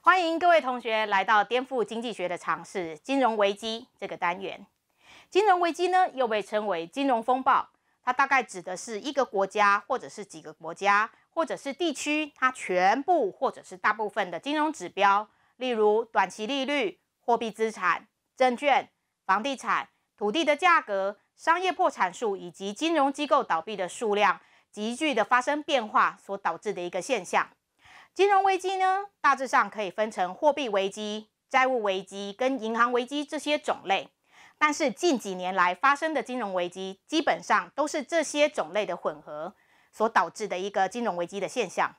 欢迎各位同学来到颠覆经济学的尝试——金融危机这个单元。金融危机呢，又被称为金融风暴，它大概指的是一个国家或者是几个国家。或者是地区，它全部或者是大部分的金融指标，例如短期利率、货币资产、证券、房地产、土地的价格、商业破产数以及金融机构倒闭的数量急剧的发生变化所导致的一个现象。金融危机呢，大致上可以分成货币危机、债务危机跟银行危机这些种类，但是近几年来发生的金融危机基本上都是这些种类的混合。所导致的一个金融危机的现象，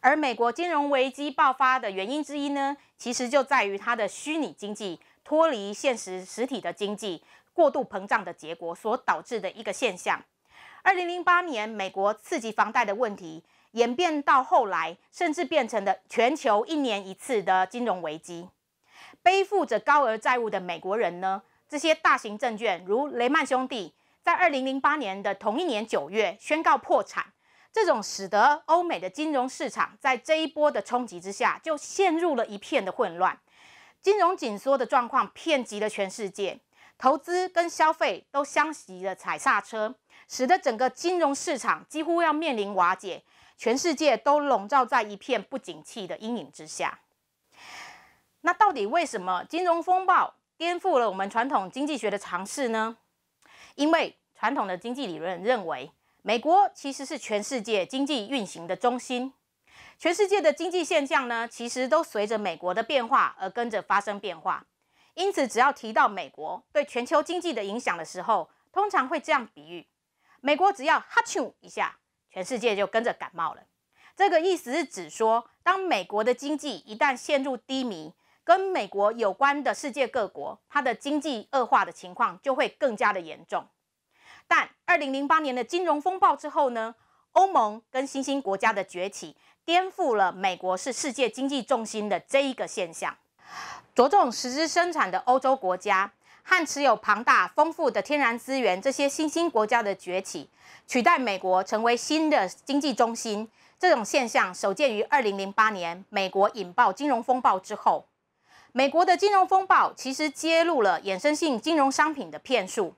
而美国金融危机爆发的原因之一呢，其实就在于它的虚拟经济脱离现实实体的经济过度膨胀的结果所导致的一个现象。二零零八年，美国刺激房贷的问题演变到后来，甚至变成了全球一年一次的金融危机。背负着高额债务的美国人呢，这些大型证券如雷曼兄弟。在二零零八年的同一年九月宣告破产，这种使得欧美的金融市场在这一波的冲击之下就陷入了一片的混乱，金融紧缩的状况遍及了全世界，投资跟消费都相继的踩刹车，使得整个金融市场几乎要面临瓦解，全世界都笼罩在一片不景气的阴影之下。那到底为什么金融风暴颠覆了我们传统经济学的尝试呢？因为传统的经济理论认为，美国其实是全世界经济运行的中心，全世界的经济现象呢，其实都随着美国的变化而跟着发生变化。因此，只要提到美国对全球经济的影响的时候，通常会这样比喻：美国只要哈啾一下，全世界就跟着感冒了。这个意思是，指说当美国的经济一旦陷入低迷。跟美国有关的世界各国，它的经济恶化的情况就会更加的严重。但二零零八年的金融风暴之后呢，欧盟跟新兴国家的崛起，颠覆了美国是世界经济重心的这一个现象。着重实质生产的欧洲国家和持有庞大丰富的天然资源，这些新兴国家的崛起，取代美国成为新的经济中心，这种现象首见于二零零八年美国引爆金融风暴之后。美国的金融风暴其实揭露了衍生性金融商品的骗术。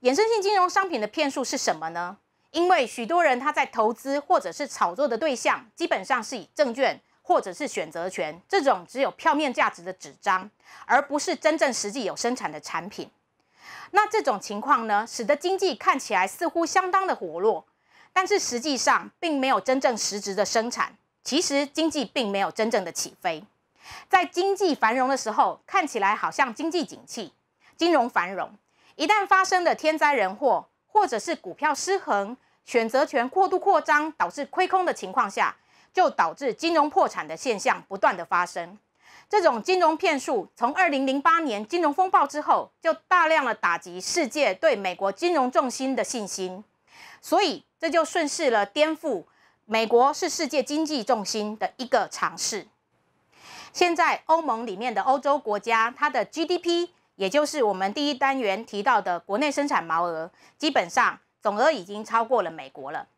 衍生性金融商品的骗术是什么呢？因为许多人他在投资或者是炒作的对象，基本上是以证券或者是选择权这种只有票面价值的纸张，而不是真正实际有生产的产品。那这种情况呢，使得经济看起来似乎相当的活络，但是实际上并没有真正实质的生产。其实经济并没有真正的起飞。在经济繁荣的时候，看起来好像经济景气、金融繁荣。一旦发生了天灾人祸，或者是股票失衡、选择权过度扩张导致亏空的情况下，就导致金融破产的现象不断的发生。这种金融骗术，从二零零八年金融风暴之后，就大量的打击世界对美国金融重心的信心。所以，这就顺势了颠覆美国是世界经济重心的一个尝试。现在欧盟里面的欧洲国家，它的 GDP，也就是我们第一单元提到的国内生产毛额，基本上总额已经超过了美国了。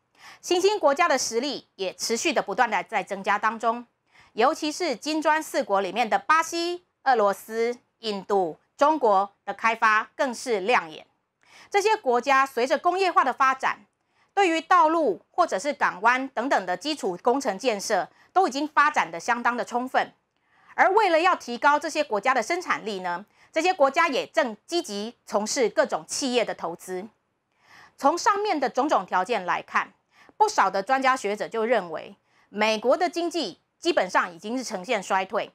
新兴国家的实力也持续的不断的在增加当中，尤其是金砖四国里面的巴西、俄罗斯、印度、中国的开发更是亮眼。这些国家随着工业化的发展，对于道路或者是港湾等等的基础工程建设，都已经发展的相当的充分。而为了要提高这些国家的生产力呢，这些国家也正积极从事各种企业的投资。从上面的种种条件来看，不少的专家学者就认为，美国的经济基本上已经是呈现衰退。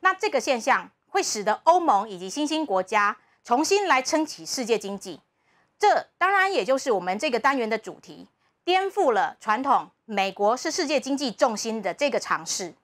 那这个现象会使得欧盟以及新兴国家重新来撑起世界经济。这当然也就是我们这个单元的主题，颠覆了传统美国是世界经济重心的这个尝试。